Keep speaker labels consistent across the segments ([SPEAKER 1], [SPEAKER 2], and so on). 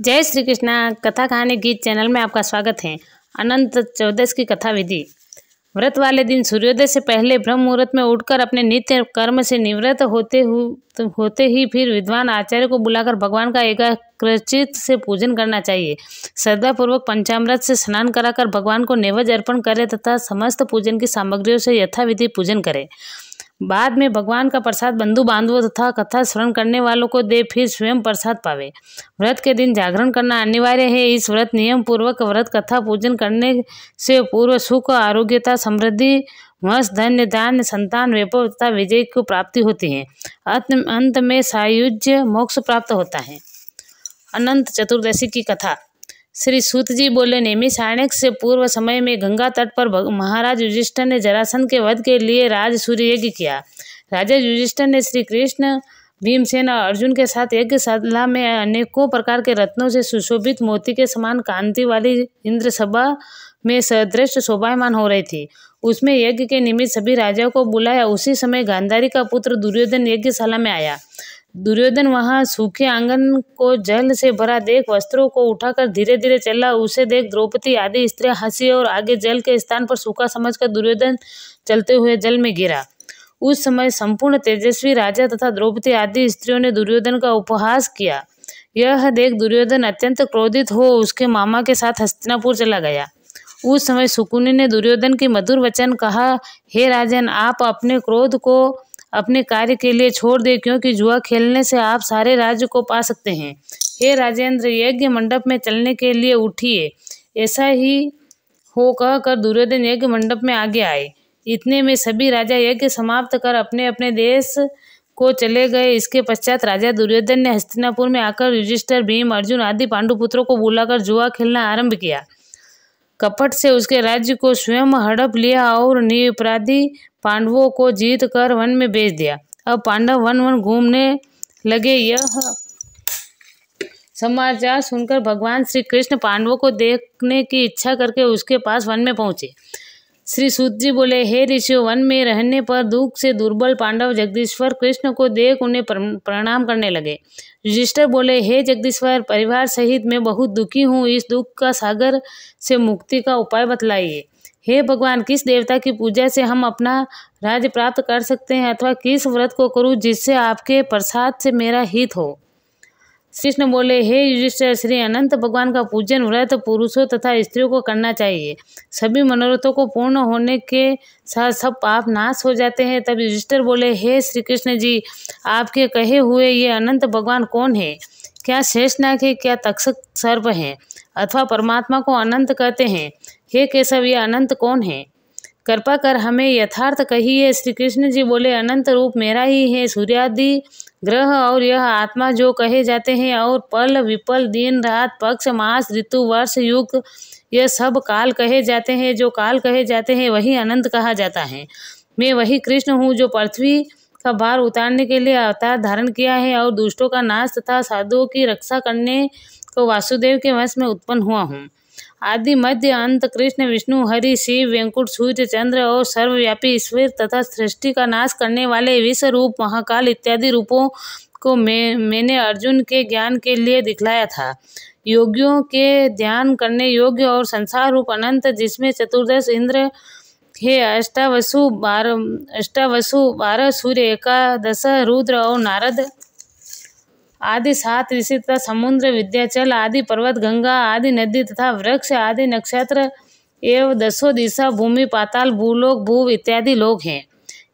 [SPEAKER 1] जय श्री कृष्णा कथा कहानी गीत चैनल में आपका स्वागत है अनंत चौदश की कथा विधि व्रत वाले दिन सूर्योदय से पहले ब्रह्म मुहूर्त में उठकर अपने नित्य कर्म से निवृत्त होते हुए तो होते ही फिर विद्वान आचार्य को बुलाकर भगवान का एकाग्रचित से पूजन करना चाहिए श्रद्धापूर्वक पंचामृत से स्नान कराकर भगवान को नेवज अर्पण करें तथा समस्त पूजन की सामग्रियों से यथाविधि पूजन करें बाद में भगवान का प्रसाद बंधु बांधवों तथा कथा स्मरण करने वालों को दे फिर स्वयं प्रसाद पावे व्रत के दिन जागरण करना अनिवार्य है इस व्रत नियम पूर्वक व्रत कथा पूजन करने से पूर्व सुख आरोग्यता समृद्धि वंश धन्य दान संतान वैभव तथा विजय को प्राप्ति होती है अंत में सायुज्य मोक्ष प्राप्त होता है अनंत चतुर्दशी की कथा श्री सूत जी बोले नेमी सायणक से पूर्व समय में गंगा तट पर महाराज युधिष्ठर ने जरासंध के वध के लिए राज सूर्य यज्ञ किया राजा युधिष्ठर ने श्री कृष्ण भीमसेन और अर्जुन के साथ यज्ञ शाला में अनेकों प्रकार के रत्नों से सुशोभित मोती के समान कांति वाली इंद्र सभा में सदृश शोभायमान हो रही थी उसमें यज्ञ के निमित्त सभी राजाओं को बुलाया उसी समय गांधारी का पुत्र दुर्योधन यज्ञशाला में आया दुर्योधन वहां सूखे आंगन को जल से भरा देख वस्त्रों को उठाकर धीरे धीरे चला उसे देख द्रौपदी आदि स्त्रियां हंसी और आगे जल के स्थान पर सूखा समझकर दुर्योधन चलते हुए जल में गिरा उस समय संपूर्ण तेजस्वी राजा तथा द्रौपदी आदि स्त्रियों ने दुर्योधन का उपहास किया यह देख दुर्योधन अत्यंत क्रोधित हो उसके मामा के साथ हस्तिनापुर चला गया उस समय सुकुनी ने दुर्योधन की मधुर वचन कहा हे राजन आप अपने क्रोध को अपने कार्य के लिए छोड़ दे क्योंकि जुआ खेलने से आप सारे राज्य को पा सकते हैं हे राजेंद्र यज्ञ मंडप में चलने के लिए उठिए ऐसा ही हो कह कर दुर्योधन यज्ञ मंडप में आगे आए इतने में सभी राजा यज्ञ समाप्त कर अपने अपने देश को चले गए इसके पश्चात राजा दुर्योधन ने हस्तिनापुर में आकर युधिष्ठर भीम अर्जुन आदि पांडु पुत्रों को बुलाकर जुआ खेलना आरंभ किया कपट से उसके राज्य को स्वयं हड़प लिया और निपराधी पांडवों को जीत कर वन में भेज दिया अब पांडव वन वन घूमने लगे यह समाचार सुनकर भगवान श्री कृष्ण पांडवों को देखने की इच्छा करके उसके पास वन में पहुंचे श्री सूत जी बोले हे ऋषि वन में रहने पर दुख से दुर्बल पांडव जगदीश्वर कृष्ण को देख उन्हें प्रणाम करने लगे युधिष्ठर बोले हे जगदीश्वर परिवार सहित मैं बहुत दुखी हूँ इस दुख का सागर से मुक्ति का उपाय बतलाइए हे भगवान किस देवता की पूजा से हम अपना राज्य प्राप्त कर सकते हैं अथवा किस व्रत को करूँ जिससे आपके प्रसाद से मेरा हित हो कृष्ण बोले हे युधिष्ठिर श्री अनंत भगवान का पूजन व्रत पुरुषों तथा स्त्रियों को करना चाहिए सभी मनोरथों को पूर्ण होने के साथ सब पाप नाश हो जाते हैं तब युधिष्ठिर बोले हे श्री कृष्ण जी आपके कहे हुए ये अनंत भगवान कौन है क्या शेषनाग है क्या तक्षक सर्प है अथवा परमात्मा को अनंत कहते हैं हे केशव ये अनंत कौन है कृपा कर हमें यथार्थ कही है श्री कृष्ण जी बोले अनंत रूप मेरा ही है सूर्यादि ग्रह और यह आत्मा जो कहे जाते हैं और पल विपल दिन रात पक्ष मास ऋतु वर्ष युग यह सब काल कहे जाते हैं जो काल कहे जाते हैं वही अनंत कहा जाता है मैं वही कृष्ण हूँ जो पृथ्वी का भार उतारने के लिए अवतार धारण किया है और दुष्टों का नाश तथा साधुओं की रक्षा करने को वासुदेव के वंश में उत्पन्न हुआ हूँ आदि मध्य अंत कृष्ण विष्णु हरि शिव वेंकुट सूर्य चंद्र और सर्वव्यापी ईश्वर तथा सृष्टि का नाश करने वाले विश्व रूप महाकाल इत्यादि रूपों को मैं मैंने अर्जुन के ज्ञान के लिए दिखलाया था योगियों के ध्यान करने योग्य और संसार रूप अनंत जिसमें चतुर्दश इंद्र हे अष्टावसु बारह अष्टावसु बारह सूर्य एकादश रुद्र और नारद आदि सात ऋषि तथा समुद्र विद्याचल आदि पर्वत गंगा आदि नदी तथा वृक्ष आदि नक्षत्र एवं दसों दिशा भूमि पाताल भूलोक भूव इत्यादि लोग हैं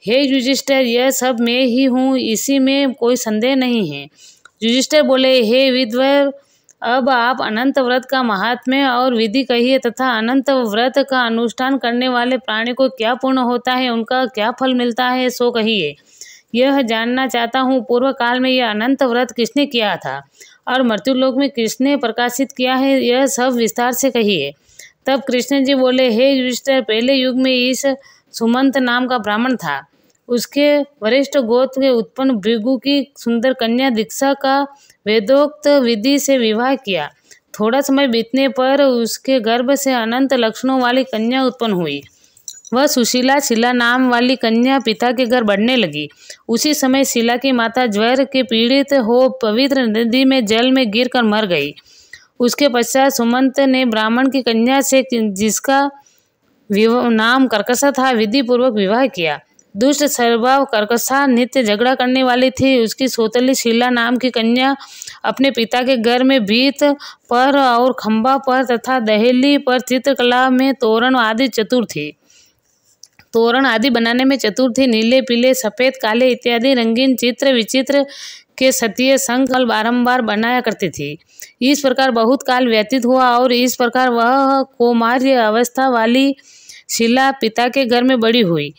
[SPEAKER 1] हे युजिष्ठर यह सब मैं ही हूँ इसी में कोई संदेह नहीं है युजिष्ठर बोले हे विद्वर अब आप अनंत व्रत का महात्म्य और विधि कहिए तथा अनंत व्रत का अनुष्ठान करने वाले प्राणी को क्या पूर्ण होता है उनका क्या फल मिलता है सो कहिए यह जानना चाहता हूँ पूर्व काल में यह अनंत व्रत किसने किया था और मृत्युलोक में किसने प्रकाशित किया है यह सब विस्तार से कहिए तब कृष्ण जी बोले हे युधिष्ठिर पहले युग में इस सुमंत नाम का ब्राह्मण था उसके वरिष्ठ गोत्र के उत्पन्न भृगु की सुंदर कन्या दीक्षा का वेदोक्त विधि से विवाह किया थोड़ा समय बीतने पर उसके गर्भ से अनंत लक्षणों वाली कन्या उत्पन्न हुई वह सुशीला शिला नाम वाली कन्या पिता के घर बढ़ने लगी उसी समय शिला की माता ज्वर के पीड़ित हो पवित्र नदी में जल में गिरकर मर गई उसके पश्चात सुमंत ने ब्राह्मण की कन्या से जिसका नाम कर्कशा था विधिपूर्वक विवाह किया दुष्ट स्वभाव कर्कशा नित्य झगड़ा करने वाली थी उसकी सोतली शिला नाम की कन्या अपने पिता के घर में भीत पर और खंबा पर तथा दहेली पर चित्रकला में तोरण आदि चतुर थी तोरण आदि बनाने में चतुर थे नीले पीले सफ़ेद काले इत्यादि रंगीन चित्र विचित्र के सतीय संघ कल बारम्बार बनाया करती थी इस प्रकार बहुत काल व्यतीत हुआ और इस प्रकार वह कौमार्य अवस्था वाली शिला पिता के घर में बड़ी हुई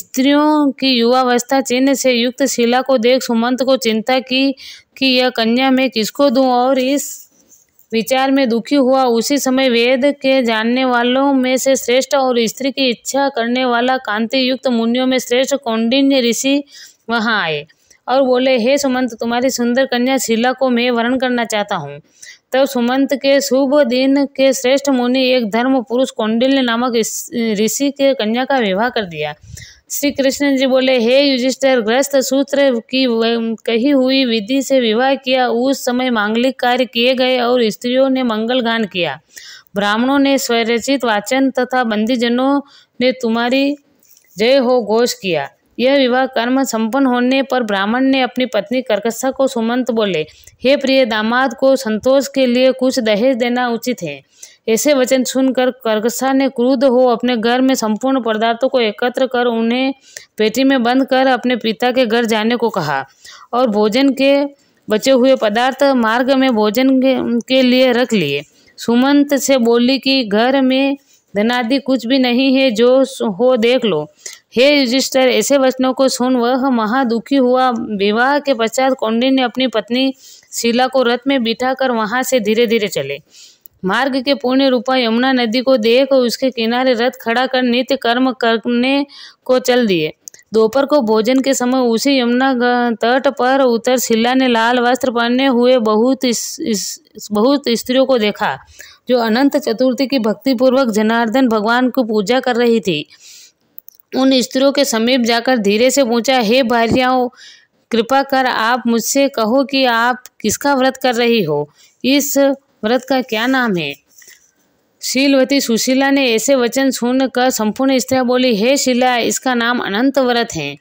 [SPEAKER 1] स्त्रियों की युवावस्था चिन्ह से युक्त शिला को देख सुमंत को चिंता की कि यह कन्या मैं किसको दूं और इस विचार में दुखी हुआ उसी समय वेद के जानने वालों में से श्रेष्ठ और स्त्री की इच्छा करने वाला कांति युक्त मुनियों में श्रेष्ठ कौंडिन्य ऋषि वहाँ आए और बोले हे सुमंत तुम्हारी सुंदर कन्या शिला को मैं वर्ण करना चाहता हूँ तब तो सुमंत के शुभ दिन के श्रेष्ठ मुनि एक धर्म पुरुष कौंडिल्य नामक ऋषि के कन्या का विवाह कर दिया श्री कृष्ण जी बोले हे युजिस्टर ग्रस्त सूत्र की कही हुई विधि से विवाह किया उस समय मांगलिक कार्य किए गए और स्त्रियों ने मंगल गान किया ब्राह्मणों ने स्वरचित वाचन तथा बंदीजनों ने तुम्हारी जय हो घोष किया यह विवाह कर्म संपन्न होने पर ब्राह्मण ने अपनी पत्नी कर्कशा को सुमंत बोले हे प्रिय दामाद को संतोष के लिए कुछ दहेज देना उचित है ऐसे वचन सुनकर करकशा ने क्रुद्ध हो अपने घर में संपूर्ण पदार्थों को एकत्र कर उन्हें पेटी में बंद कर अपने पिता के घर जाने को कहा और भोजन के बचे हुए पदार्थ मार्ग में भोजन के, लिए रख लिए सुमंत से बोली कि घर में धनादि कुछ भी नहीं है जो हो देख लो हे युजिस्टर ऐसे वचनों को सुन वह महादुखी हुआ विवाह के पश्चात कौंडिन ने अपनी पत्नी शीला को रथ में बिठाकर वहां से धीरे धीरे चले मार्ग के पूर्ण रूपा यमुना नदी को देख और उसके किनारे रथ खड़ा कर नित्य कर्म करने को चल दिए दोपहर को भोजन के समय उसी यमुना तट पर उतर शिला ने लाल वस्त्र पहने हुए बहुत इस, इस बहुत स्त्रियों को देखा जो अनंत चतुर्थी की भक्तिपूर्वक जनार्दन भगवान को पूजा कर रही थी उन स्त्रियों के समीप जाकर धीरे से पूछा हे भार्याओं कृपा कर आप मुझसे कहो कि आप किसका व्रत कर रही हो इस व्रत का क्या नाम है शीलवती सुशीला ने ऐसे वचन सुनकर संपूर्ण स्त्री बोली हे शिला इसका नाम अनंत व्रत है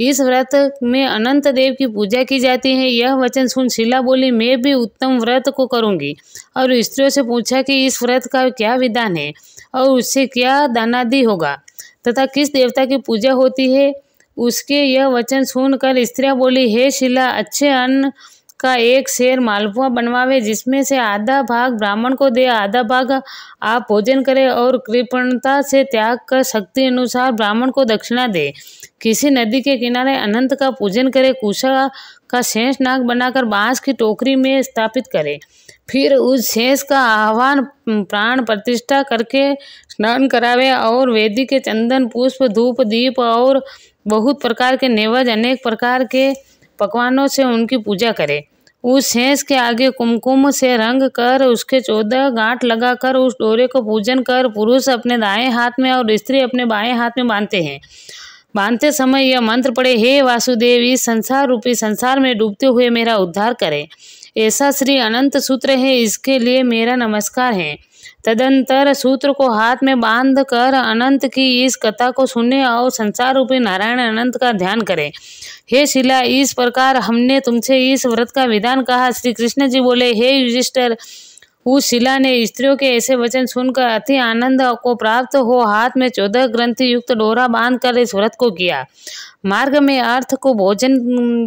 [SPEAKER 1] इस व्रत में अनंत देव की पूजा की जाती है यह वचन सुन शिला बोली मैं भी उत्तम व्रत को करूंगी और स्त्रियों से पूछा कि इस व्रत का क्या विधान है और उससे क्या दानादि होगा तथा किस देवता की पूजा होती है उसके यह वचन सुनकर स्त्रियाँ बोली हे शिला अच्छे अन्न का एक शेर मालपुआ बनवावे जिसमें से आधा भाग ब्राह्मण को दे आधा भाग आप भोजन करें और कृपणता से त्याग कर शक्ति अनुसार ब्राह्मण को दक्षिणा दे किसी नदी के किनारे अनंत का पूजन करे कुशा का शेष नाग बनाकर बांस की टोकरी में स्थापित करे फिर उस शेष का आह्वान प्राण प्रतिष्ठा करके स्नान करावे और वेदी के चंदन पुष्प धूप दीप और बहुत प्रकार के नेवज अनेक प्रकार के पकवानों से उनकी पूजा करें उस हैंस के आगे कुमकुम से रंग कर उसके चौदह गांठ लगाकर उस डोरे को पूजन कर पुरुष अपने दाएं हाथ में और स्त्री अपने बाएं हाथ में बांधते हैं बांधते समय यह मंत्र पड़े हे वासुदेव इस संसार रूपी संसार में डूबते हुए मेरा उद्धार करें ऐसा श्री अनंत सूत्र है इसके लिए मेरा नमस्कार है तदंतर सूत्र को हाथ में बांध कर अनंत की इस कथा को सुने और संसार रूपी नारायण अनंत का ध्यान करें हे शिला इस प्रकार हमने तुमसे इस व्रत का विधान कहा श्री कृष्ण जी बोले हे युधिष्ठर उस शिला ने स्त्रियों के ऐसे वचन सुनकर अति आनंद को प्राप्त हो हाथ में चौदह ग्रंथि युक्त डोरा बांध कर इस व्रत को किया मार्ग में अर्थ को भोजन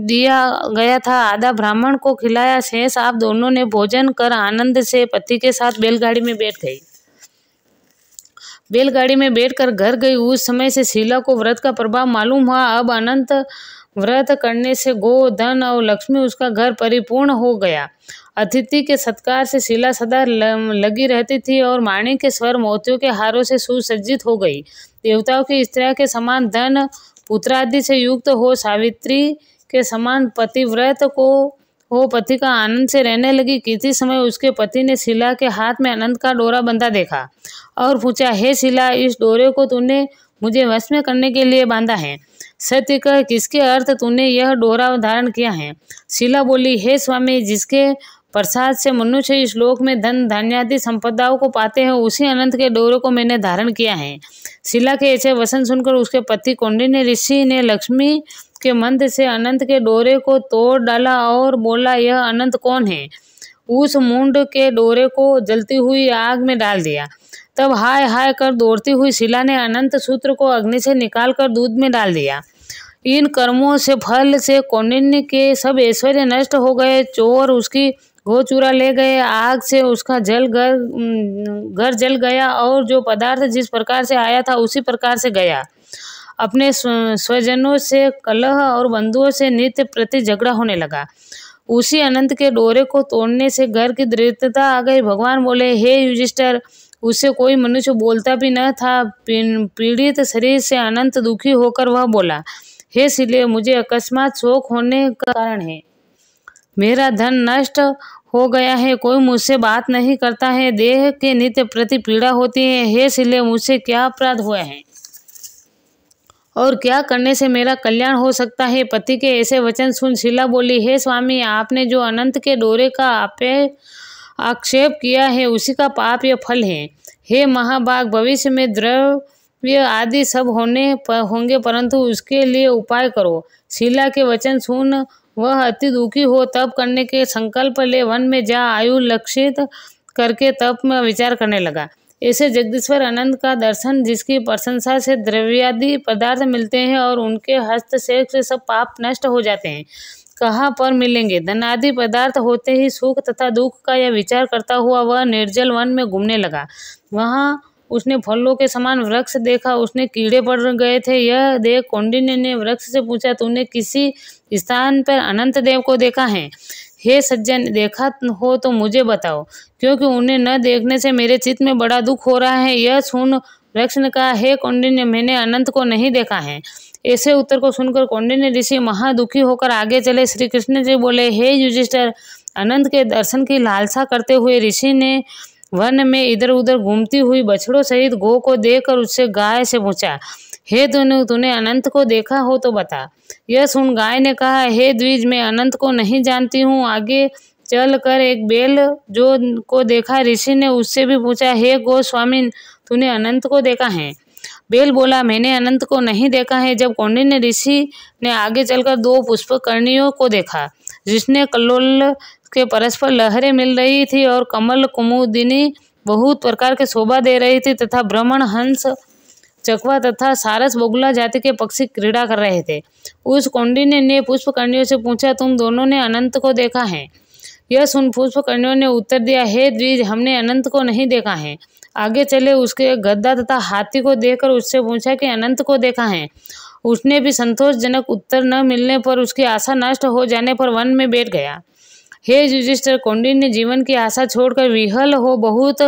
[SPEAKER 1] दिया गया था आधा ब्राह्मण को खिलाया शेष आप दोनों ने भोजन कर आनंद से पति के साथ बैलगाड़ी में बैठ गई बैलगाड़ी में बैठकर घर गई उस समय से शिला को व्रत का प्रभाव मालूम हुआ अब अनंत व्रत करने से गो धन और लक्ष्मी उसका घर परिपूर्ण हो गया अतिथि के सत्कार से शिला सदा लगी रहती थी और माणी के स्वर मोतियों के हारों से सुसज्जित हो गई देवताओं की स्त्रिया के समान धन पुत्रादि से युक्त हो सावित्री के समान पतिव्रत को हो पति का आनंद से रहने लगी किसी समय उसके पति ने शिला के हाथ में आनंद का डोरा बंधा देखा और पूछा हे शिला इस डोरे को तूने मुझे वश में करने के लिए बांधा है सत्य कह किसके अर्थ तूने यह डोरा धारण किया है शिला बोली हे स्वामी जिसके प्रसाद से मनुष्य इस लोक में धन धान्यादि संपदाओं को पाते हैं उसी अनंत के डोरे को मैंने धारण किया है शिला के ऐसे वसन सुनकर उसके पति कौंडिन्य ऋषि ने लक्ष्मी के मंत्र से अनंत के डोरे को तोड़ डाला और बोला यह अनंत कौन है उस मुंड के डोरे को जलती हुई आग में डाल दिया तब हाय हाय कर दौड़ती हुई शिला ने अनंत सूत्र को अग्नि से निकालकर दूध में डाल दिया इन कर्मों से फल से कौंडिन्य के सब ऐश्वर्य नष्ट हो गए चोर उसकी गो चूरा ले गए आग से उसका जल घर घर जल गया और जो पदार्थ जिस प्रकार से आया था उसी प्रकार से गया अपने स्वजनों से कलह और बंधुओं से नित्य प्रति झगड़ा होने लगा उसी अनंत के डोरे को तोड़ने से घर की दृढ़ता आ गई भगवान बोले हे युजिस्टर hey, उसे कोई मनुष्य बोलता भी न था पीड़ित शरीर से अनंत दुखी होकर वह बोला हे सिले मुझे अकस्मात शोक होने का कारण है मेरा धन नष्ट हो गया है कोई मुझसे बात नहीं करता है देह के नित्य प्रति पीड़ा होती है हे सिले मुझसे क्या अपराध हुआ है और क्या करने से मेरा कल्याण हो सकता है पति के ऐसे वचन सुन शिला बोली हे स्वामी आपने जो अनंत के डोरे का आपे आक्षेप किया है उसी का पाप या फल है हे महाभाग भविष्य में द्रव्य आदि सब होने पर होंगे परंतु उसके लिए उपाय करो शिला के वचन सुन वह अति दुखी हो तप करने के संकल्प ले वन में जा आयु लक्षित करके तप में विचार करने लगा ऐसे जगदीश्वर आनंद का दर्शन जिसकी प्रशंसा से द्रव्यादि पदार्थ मिलते हैं और उनके हस्त से सब पाप नष्ट हो जाते हैं कहाँ पर मिलेंगे धनादि पदार्थ होते ही सुख तथा दुख का यह विचार करता हुआ वह निर्जल वन में घूमने लगा वहाँ उसने फलों के समान वृक्ष देखा उसने कीड़े पड़ गए थे यह देख कौंडिन्य ने वृक्ष से पूछा तूने किसी स्थान पर अनंत देव को देखा है हे सज्जन देखा हो तो मुझे बताओ क्योंकि उन्हें न देखने से मेरे चित्त में बड़ा दुख हो रहा है यह सुन वृक्ष ने कहा हे कौंडिन्य मैंने अनंत को नहीं देखा है ऐसे उत्तर को सुनकर कौंडिन्य ऋषि महादुखी होकर आगे चले श्री कृष्ण जी बोले हे युधिष्ठर अनंत के दर्शन की लालसा करते हुए ऋषि ने वन में इधर उधर घूमती हुई बछड़ों सहित गो को कर उससे गाय से पूछा हे दोनों तूने अनंत को देखा हो तो बता यह सुन गाय ने कहा हे द्विज मैं अनंत को नहीं जानती हूँ आगे चल कर एक बेल जो को देखा ऋषि ने उससे भी पूछा हे स्वामी तूने अनंत को देखा है बेल बोला मैंने अनंत को नहीं देखा है जब कौंडिन्य ऋषि ने आगे चलकर दो पुष्प कर्णियों को देखा जिसने कल्लोल के परस्पर लहरें मिल रही थी और कमल कुमुदिनी बहुत प्रकार के शोभा दे रही थी तथा भ्रमण हंस चकवा तथा सारस बगुला जाति के पक्षी क्रीड़ा कर रहे थे उस कौंडिन्य ने पुष्प कर्णियों से पूछा तुम दोनों ने अनंत को देखा है यह सुन पुष्प कर्णियों ने उत्तर दिया हे द्विज हमने अनंत को नहीं देखा है आगे चले उसके गद्दा तथा हाथी को देखकर उससे पूछा कि अनंत को देखा है उसने भी संतोषजनक उत्तर न मिलने पर उसकी आशा नष्ट हो जाने पर वन में बैठ गया हे युधिष्ठर कौंडिन ने जीवन की आशा छोड़कर विहल हो बहुत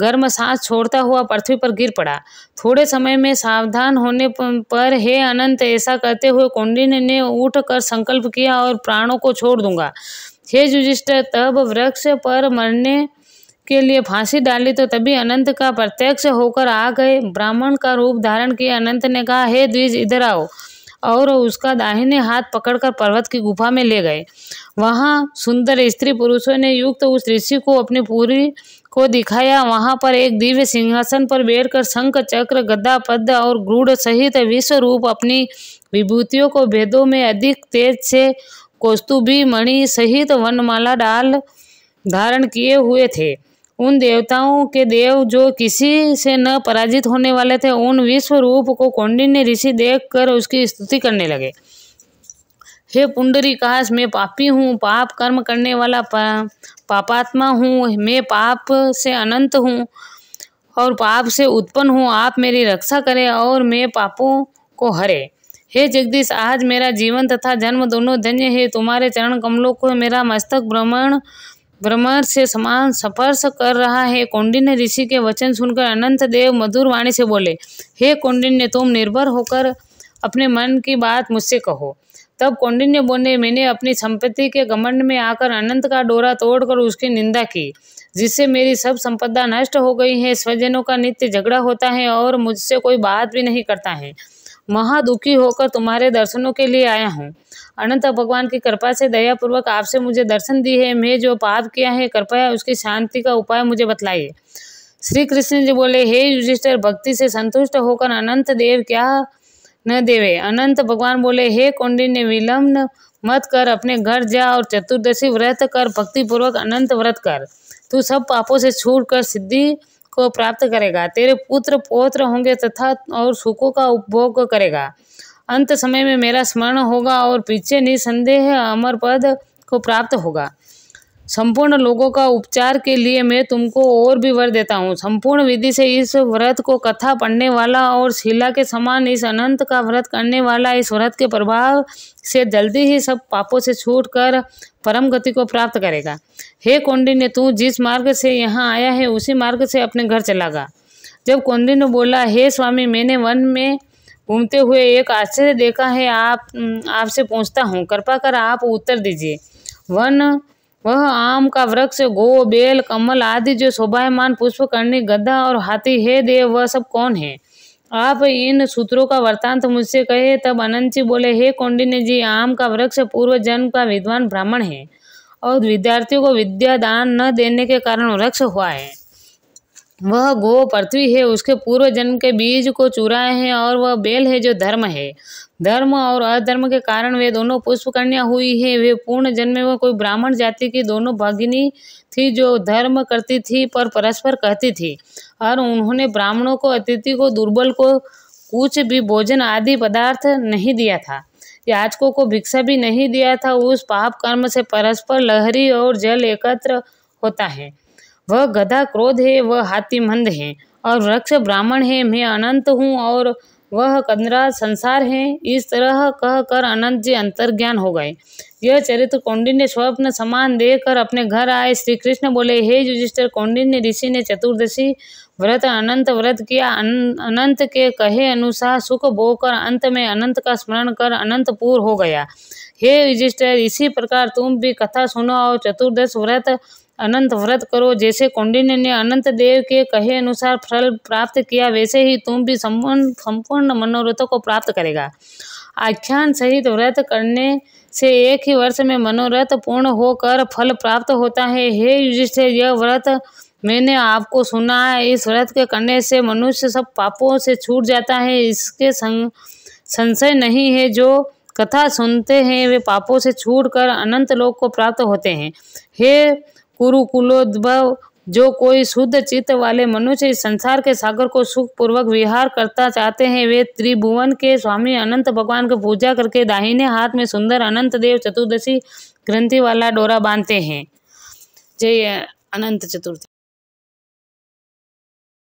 [SPEAKER 1] गर्म सांस छोड़ता हुआ पृथ्वी पर गिर पड़ा थोड़े समय में सावधान होने पर हे अनंत ऐसा कहते हुए कौंडिन ने उठ कर संकल्प किया और प्राणों को छोड़ दूंगा हे युधिष्ठर तब वृक्ष पर मरने के लिए फांसी डाली तो तभी अनंत का प्रत्यक्ष होकर आ गए ब्राह्मण का रूप धारण किए अनंत ने कहा हे द्विज इधर आओ और उसका दाहिने हाथ पकड़कर पर्वत की गुफा में ले गए वहाँ सुंदर स्त्री पुरुषों ने युक्त तो उस ऋषि को अपनी पूरी को दिखाया वहाँ पर एक दिव्य सिंहासन पर बैठकर शंख चक्र गद्दा पद और गुड़ सहित विश्व रूप अपनी विभूतियों को भेदों में अधिक तेज से कौस्तुभी मणि सहित वनमाला डाल धारण किए हुए थे उन देवताओं के देव जो किसी से न पराजित होने वाले थे उन विश्व रूप को कौंडिन्य ऋषि देख कर उसकी स्तुति करने लगे हे पुंडरी काश मैं पापी हूँ पाप कर्म करने वाला पा, पापात्मा हूँ मैं पाप से अनंत हूँ और पाप से उत्पन्न हूँ आप मेरी रक्षा करें और मैं पापों को हरे हे जगदीश आज मेरा जीवन तथा जन्म दोनों धन्य है तुम्हारे चरण कमलों को मेरा मस्तक भ्रमण भ्रमर से समान स्पर्श कर रहा है कौंडिन्य ऋषि के वचन सुनकर अनंत देव मधुर वाणी से बोले हे कौंडिन्य तुम निर्भर होकर अपने मन की बात मुझसे कहो तब कौंडिन्य बोले मैंने अपनी संपत्ति के घमंड में आकर अनंत का डोरा तोड़कर उसकी निंदा की जिससे मेरी सब संपदा नष्ट हो गई है स्वजनों का नित्य झगड़ा होता है और मुझसे कोई बात भी नहीं करता है महादुखी होकर तुम्हारे दर्शनों के लिए आया हूँ अनंत भगवान की कृपा से दयापूर्वक आपसे मुझे दर्शन दी है मैं जो पाप किया है कृपया उसकी शांति का उपाय मुझे बतलाइए श्री कृष्ण जी बोले हे युधिष्ठर भक्ति से संतुष्ट होकर अनंत देव क्या न देवे अनंत भगवान बोले हे कौंडिन्य विलम्ब मत कर अपने घर जा और चतुर्दशी व्रत कर भक्तिपूर्वक अनंत व्रत कर तू सब पापों से छूट कर सिद्धि को प्राप्त करेगा तेरे पुत्र पौत्र होंगे तथा और सुखों का उपभोग करेगा अंत समय में मेरा स्मरण होगा और पीछे निसंदेह अमर पद को प्राप्त होगा संपूर्ण लोगों का उपचार के लिए मैं तुमको और भी वर देता हूँ संपूर्ण विधि से इस व्रत को कथा पढ़ने वाला और शिला के समान इस अनंत का व्रत करने वाला इस व्रत के प्रभाव से जल्दी ही सब पापों से छूट कर परम गति को प्राप्त करेगा हे कौंडिन्य तू जिस मार्ग से यहाँ आया है उसी मार्ग से अपने घर चलागा जब कौंडिन्य बोला हे स्वामी मैंने वन में घूमते हुए एक आश्चर्य देखा है आप आपसे पूछता हूँ कृपा कर आप उत्तर दीजिए वन वह आम का वृक्ष गो बेल कमल आदि जो शोभायमान पुष्प करनी गद्दा और हाथी है देव वह सब कौन है आप इन सूत्रों का वर्तांत मुझसे कहे तब अनंत बोले हे कौंडिन्य जी आम का वृक्ष पूर्व जन्म का विद्वान ब्राह्मण है और विद्यार्थियों को विद्या दान न देने के कारण वृक्ष हुआ है वह गो पृथ्वी है उसके पूर्व जन्म के बीज को चुरा है और वह बेल है जो धर्म है धर्म और अधर्म के कारण वे दोनों पुष्प कन्या हुई है वे पूर्ण जन्म में कोई ब्राह्मण जाति की दोनों भगिनी थी जो धर्म करती थी पर परस्पर कहती थी और उन्होंने ब्राह्मणों को अतिथि को दुर्बल को कुछ भी भोजन आदि पदार्थ नहीं दिया था याचकों को भिक्षा भी नहीं दिया था उस पाप कर्म से परस्पर लहरी और जल एकत्र होता है वह गधा क्रोध है वह हाथी मंद है और वृक्ष ब्राह्मण है मैं अनंत हूँ और वह कंदरा संसार है इस तरह कह कर अनंत जी अंतर्ज्ञान हो गए यह चरित्र कौंडिन्य स्वप्न समान देकर अपने घर आए श्री कृष्ण बोले हे युधिष्ठिर कौंडिन्य ऋषि ने चतुर्दशी व्रत अनंत व्रत किया अनंत के कहे अनुसार सुख बोकर अंत में अनंत का स्मरण कर अनंत पूर्ण हो गया हे युधिष्ठिर इसी प्रकार तुम भी कथा सुनो और चतुर्दश व्रत अनंत व्रत करो जैसे कौंडिन्य ने अनंत देव के कहे अनुसार फल प्राप्त किया वैसे ही तुम भी संपूर्ण संपूर्ण मनोरथों को प्राप्त करेगा आख्यान सहित व्रत करने से एक ही वर्ष में मनोरथ पूर्ण होकर फल प्राप्त होता है हे युधिष्ठिर यह व्रत मैंने आपको सुना है इस व्रत के करने से मनुष्य सब पापों से छूट जाता है इसके सं, संशय नहीं है जो कथा सुनते हैं वे पापों से छूट कर अनंत लोक को प्राप्त होते हैं हे कुरुकुलोद्भव जो कोई शुद्ध चित्त वाले मनुष्य इस संसार के सागर को सुखपूर्वक विहार करता चाहते हैं वे त्रिभुवन के स्वामी अनंत भगवान को पूजा करके दाहिने हाथ में सुंदर अनंत देव चतुर्दशी ग्रंथि वाला डोरा बांधते हैं जय अनंत चतुर्थी